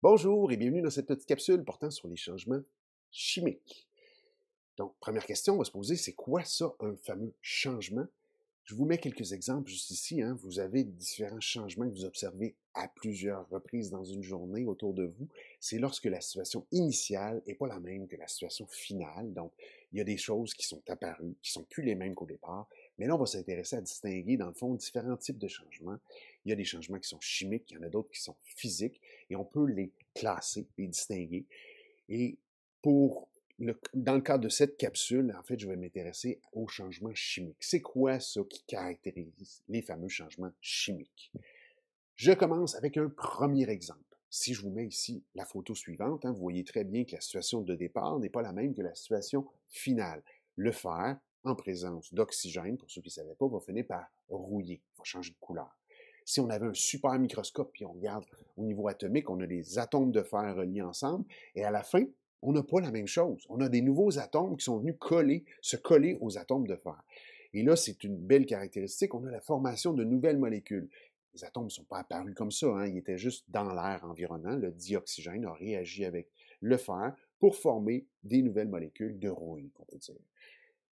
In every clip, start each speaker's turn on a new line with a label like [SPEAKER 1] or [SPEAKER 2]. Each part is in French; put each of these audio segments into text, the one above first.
[SPEAKER 1] Bonjour et bienvenue dans cette petite capsule portant sur les changements chimiques. Donc, première question, on va se poser, c'est quoi ça, un fameux changement? Je vous mets quelques exemples juste ici. Hein. Vous avez différents changements que vous observez à plusieurs reprises dans une journée autour de vous. C'est lorsque la situation initiale n'est pas la même que la situation finale. Donc, il y a des choses qui sont apparues, qui sont plus les mêmes qu'au départ. Mais là, on va s'intéresser à distinguer, dans le fond, différents types de changements. Il y a des changements qui sont chimiques, il y en a d'autres qui sont physiques, et on peut les classer, les distinguer. Et pour dans le cadre de cette capsule, en fait, je vais m'intéresser aux changements chimiques. C'est quoi ça qui caractérise les fameux changements chimiques? Je commence avec un premier exemple. Si je vous mets ici la photo suivante, hein, vous voyez très bien que la situation de départ n'est pas la même que la situation finale. Le fer en présence d'oxygène, pour ceux qui ne savaient pas, va finir par rouiller, va changer de couleur. Si on avait un super microscope et on regarde au niveau atomique, on a des atomes de fer reliés ensemble, et à la fin, on n'a pas la même chose. On a des nouveaux atomes qui sont venus coller, se coller aux atomes de fer. Et là, c'est une belle caractéristique, on a la formation de nouvelles molécules. Les atomes ne sont pas apparus comme ça, hein, ils étaient juste dans l'air environnant. Le dioxygène a réagi avec le fer pour former des nouvelles molécules de rouille, on peut dire.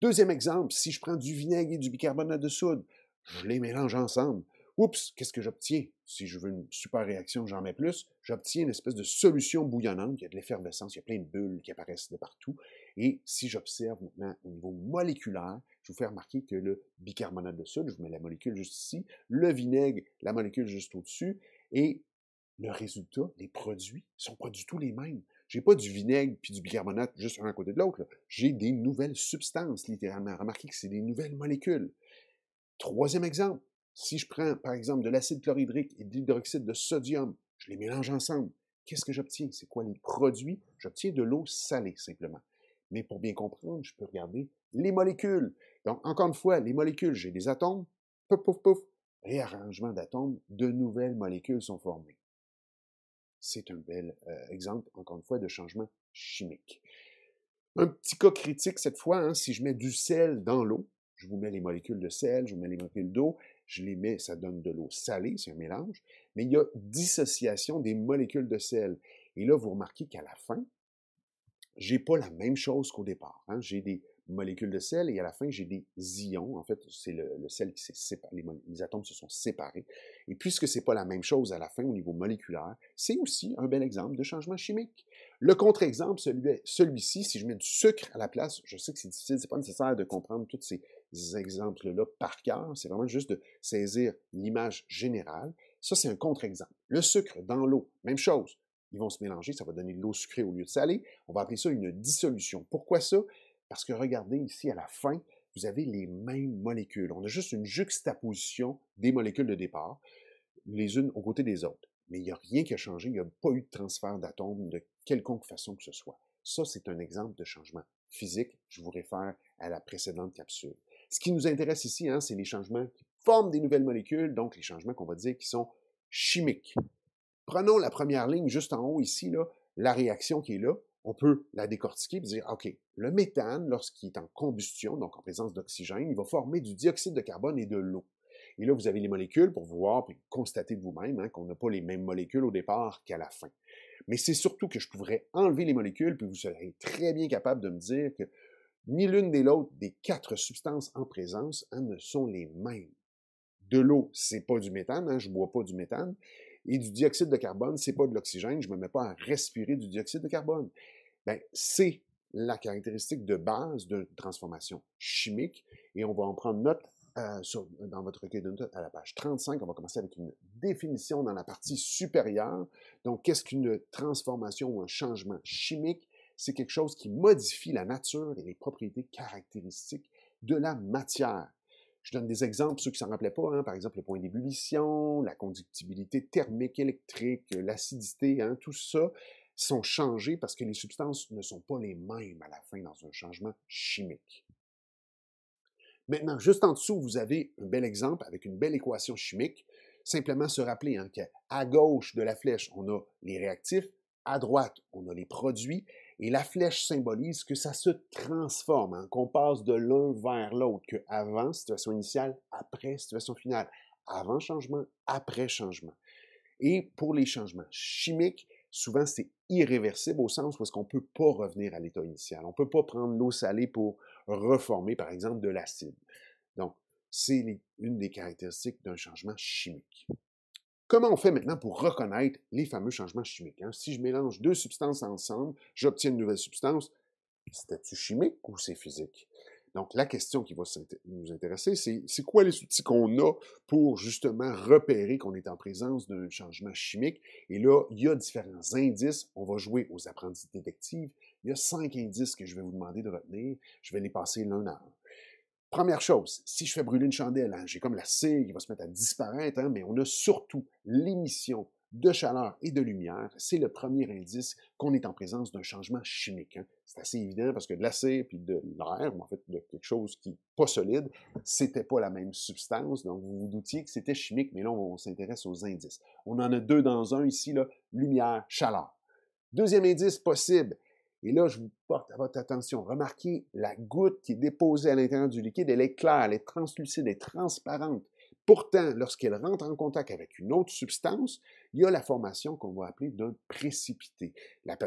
[SPEAKER 1] Deuxième exemple, si je prends du vinaigre et du bicarbonate de soude, je les mélange ensemble. Oups, qu'est-ce que j'obtiens? Si je veux une super réaction, j'en mets plus. J'obtiens une espèce de solution bouillonnante. Il y a de l'effervescence, il y a plein de bulles qui apparaissent de partout. Et si j'observe maintenant au niveau moléculaire, je vous fais remarquer que le bicarbonate de soude, je vous mets la molécule juste ici, le vinaigre, la molécule juste au-dessus, et le résultat, les produits, ne sont pas du tout les mêmes. J'ai pas du vinaigre puis du bicarbonate juste un à côté de l'autre. J'ai des nouvelles substances, littéralement. Remarquez que c'est des nouvelles molécules. Troisième exemple, si je prends, par exemple, de l'acide chlorhydrique et de l'hydroxyde de sodium, je les mélange ensemble. Qu'est-ce que j'obtiens? C'est quoi les produits? J'obtiens de l'eau salée, simplement. Mais pour bien comprendre, je peux regarder les molécules. Donc, encore une fois, les molécules, j'ai des atomes, pouf, pouf, pouf, réarrangement d'atomes, de nouvelles molécules sont formées. C'est un bel euh, exemple, encore une fois, de changement chimique. Un petit cas critique cette fois, hein, si je mets du sel dans l'eau, je vous mets les molécules de sel, je vous mets les molécules d'eau, je les mets, ça donne de l'eau salée, c'est un mélange, mais il y a dissociation des molécules de sel. Et là, vous remarquez qu'à la fin, j'ai pas la même chose qu'au départ. Hein. J'ai des molécules de sel et à la fin, j'ai des ions. En fait, c'est le, sel qui s'est séparé, les, atomes se sont séparés. Et puisque ce n'est pas la même chose à la fin au niveau moléculaire, c'est aussi un bel exemple de changement chimique. Le contre-exemple, celui-ci, si je mets du sucre à la place, je sais que c'est difficile, c'est pas nécessaire de comprendre tous ces exemples-là par cœur, c'est vraiment juste de saisir l'image générale. Ça, c'est un contre-exemple. Le sucre dans l'eau, même chose. Ils vont se mélanger, ça va donner de l'eau sucrée au lieu de salée. On va appeler ça une dissolution. Pourquoi ça? Parce que regardez ici à la fin, vous avez les mêmes molécules. On a juste une juxtaposition des molécules de départ, les unes aux côtés des autres. Mais il n'y a rien qui a changé, il n'y a pas eu de transfert d'atomes de quelconque façon que ce soit. Ça, c'est un exemple de changement physique. Je vous réfère à la précédente capsule. Ce qui nous intéresse ici, hein, c'est les changements qui forment des nouvelles molécules, donc les changements qu'on va dire qui sont chimiques. Prenons la première ligne juste en haut ici, la réaction qui est là on peut la décortiquer et dire, OK, le méthane, lorsqu'il est en combustion, donc en présence d'oxygène, il va former du dioxyde de carbone et de l'eau. Et là, vous avez les molécules pour voir puis constater de vous-même hein, qu'on n'a pas les mêmes molécules au départ qu'à la fin. Mais c'est surtout que je pourrais enlever les molécules, puis vous serez très bien capable de me dire que ni l'une ni l'autre des quatre substances en présence hein, ne sont les mêmes. De l'eau, c'est pas du méthane, je hein, je bois pas du méthane et du dioxyde de carbone, ce n'est pas de l'oxygène, je ne me mets pas à respirer du dioxyde de carbone. Ben, c'est la caractéristique de base d'une transformation chimique et on va en prendre note euh, dans votre cahier de note à la page 35. On va commencer avec une définition dans la partie supérieure. Donc, qu'est-ce qu'une transformation ou un changement chimique? C'est quelque chose qui modifie la nature et les propriétés caractéristiques de la matière. Je donne des exemples, ceux qui ne s'en rappelaient pas, hein, par exemple le point d'ébullition, la conductibilité thermique, électrique, l'acidité, hein, tout ça sont changés parce que les substances ne sont pas les mêmes à la fin dans un changement chimique. Maintenant, juste en dessous, vous avez un bel exemple avec une belle équation chimique. Simplement se rappeler hein, qu'à gauche de la flèche, on a les réactifs, à droite, on a les produits, et la flèche symbolise que ça se transforme, hein, qu'on passe de l'un vers l'autre, que avant situation initiale, après situation finale, avant changement, après changement. Et pour les changements chimiques, souvent c'est irréversible au sens où on ce qu'on ne peut pas revenir à l'état initial. On ne peut pas prendre l'eau salée pour reformer, par exemple, de l'acide. Donc, c'est une des caractéristiques d'un changement chimique. Comment on fait maintenant pour reconnaître les fameux changements chimiques? Hein? Si je mélange deux substances ensemble, j'obtiens une nouvelle substance. cest tu chimique ou c'est physique? Donc, la question qui va nous intéresser, c'est c'est quoi les outils qu'on a pour justement repérer qu'on est en présence d'un changement chimique? Et là, il y a différents indices. On va jouer aux apprentis détectives. Il y a cinq indices que je vais vous demander de retenir. Je vais les passer l'un à l'autre. Première chose, si je fais brûler une chandelle, hein, j'ai comme la cire qui va se mettre à disparaître, hein, mais on a surtout l'émission de chaleur et de lumière. C'est le premier indice qu'on est en présence d'un changement chimique. Hein. C'est assez évident parce que de cire puis de l'air, en fait, de quelque chose qui n'est pas solide, c'était pas la même substance. Donc, vous vous doutiez que c'était chimique, mais là, on, s'intéresse aux indices. On en a deux dans un ici, lumière, chaleur. Deuxième indice possible, et là, je vous porte à votre attention. Remarquez la goutte qui est déposée à l'intérieur du liquide, elle est claire, elle est translucide, elle est transparente. Pourtant, lorsqu'elle rentre en contact avec une autre substance, il y a la formation qu'on va appeler d'un précipité. La,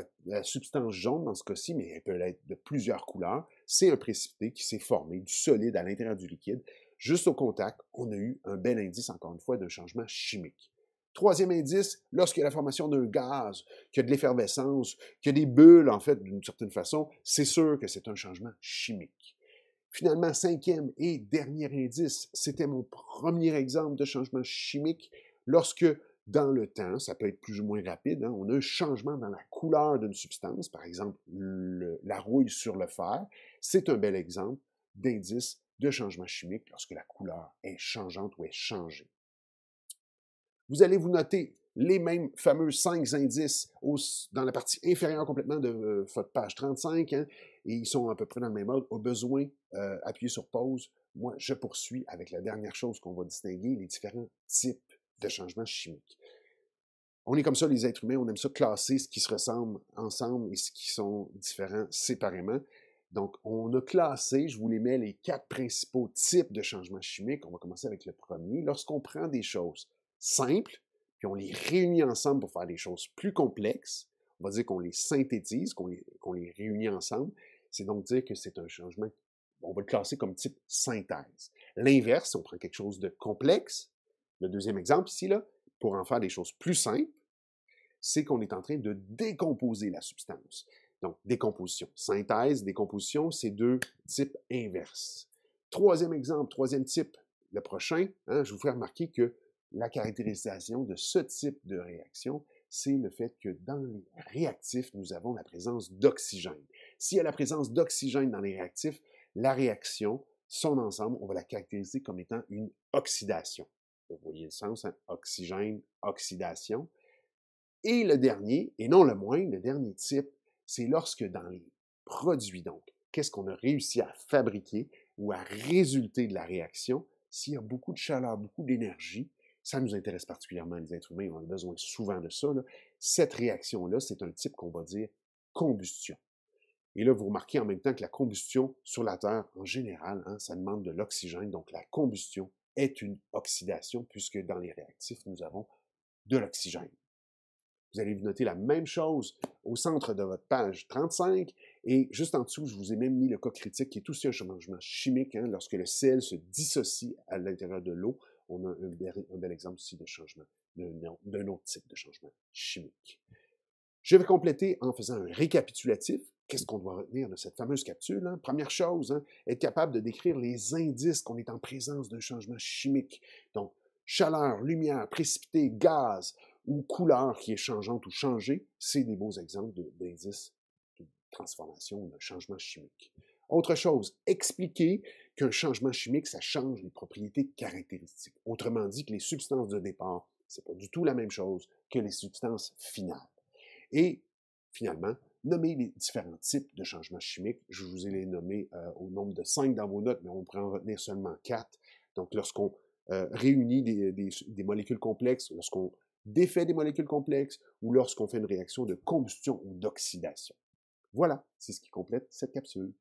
[SPEAKER 1] substance jaune, dans ce cas-ci, mais elle peut être de plusieurs couleurs, c'est un précipité qui s'est formé du solide à l'intérieur du liquide. Juste au contact, on a eu un bel indice, encore une fois, d'un changement chimique. Troisième indice, lorsqu'il y a la formation d'un gaz, qu'il y a de l'effervescence, qu'il y a des bulles, en fait, d'une certaine façon, c'est sûr que c'est un changement chimique. Finalement, cinquième et dernier indice, c'était mon premier exemple de changement chimique, lorsque dans le temps, ça peut être plus ou moins rapide, hein, on a un changement dans la couleur d'une substance, par exemple la rouille sur le fer, c'est un bel exemple d'indice de changement chimique lorsque la couleur est changeante ou est changée. Vous allez vous noter les mêmes fameux cinq indices dans la partie inférieure complètement de euh, votre page 35, hein, et ils sont à peu près dans le même ordre. Au besoin, euh, appuyez sur pause. Moi, je poursuis avec la dernière chose qu'on va distinguer, les différents types de changements chimiques. On est comme ça, les êtres humains, on aime ça classer ce qui se ressemble ensemble et ce qui sont différents séparément. Donc, on a classé, je vous les mets, les quatre principaux types de changements chimiques. On va commencer avec le premier. Lorsqu'on prend des choses, simples, puis on les réunit ensemble pour faire des choses plus complexes. On va dire qu'on les synthétise, qu'on les, réunit ensemble. C'est donc dire que c'est un changement, on va le classer comme type synthèse. L'inverse, on prend quelque chose de complexe, le deuxième exemple ici, là, pour en faire des choses plus simples, c'est qu'on est en train de décomposer la substance. Donc, décomposition. Synthèse, décomposition, c'est deux types inverses. Troisième exemple, troisième type, le prochain, hein, je vous fais remarquer que la caractérisation de ce type de réaction, c'est le fait que dans les réactifs, nous avons la présence d'oxygène. S'il y a la présence d'oxygène dans les réactifs, la réaction, son ensemble, on va la caractériser comme étant une oxydation. Vous voyez le sens, hein? oxygène, oxydation. Et le dernier, et non le moins, le dernier type, c'est lorsque dans les produits, donc, qu'est-ce qu'on a réussi à fabriquer ou à résulter de la réaction, s'il y a beaucoup de chaleur, beaucoup d'énergie, ça nous intéresse particulièrement, les êtres humains, on a besoin souvent de ça. Cette réaction-là, c'est un type qu'on va dire combustion. Et là, vous remarquez en même temps que la combustion sur la Terre, en général, hein, ça demande de l'oxygène. Donc, la combustion est une oxydation, puisque dans les réactifs, nous avons de l'oxygène. Vous allez noter la même chose au centre de votre page 35. Et juste en dessous, je vous ai même mis le cas critique, qui est aussi un changement chimique. Hein, lorsque le sel se dissocie à l'intérieur de l'eau, on a un bel, exemple aussi changement, d'un autre type de changement chimique. Je vais compléter en faisant un récapitulatif. Qu'est-ce qu'on doit retenir de cette fameuse capsule? Hein? Première chose, hein, être capable de décrire les indices qu'on est en présence d'un changement chimique. Donc, chaleur, lumière, précipité, gaz ou couleur qui est changeante ou changée, c'est des beaux exemples d'indices transformation d'un changement chimique. Autre chose, expliquer qu'un changement chimique, ça change les propriétés caractéristiques. Autrement dit, que les substances de départ, ce n'est pas du tout la même chose que les substances finales. Et finalement, nommer les différents types de changements chimiques. Je vous ai les nommés euh, au nombre de cinq dans vos notes, mais on pourrait en retenir seulement quatre. Donc, lorsqu'on euh, réunit des molécules complexes, lorsqu'on défait des molécules complexes ou lorsqu'on fait une réaction de combustion ou d'oxydation. Voilà, c'est ce qui complète cette capsule.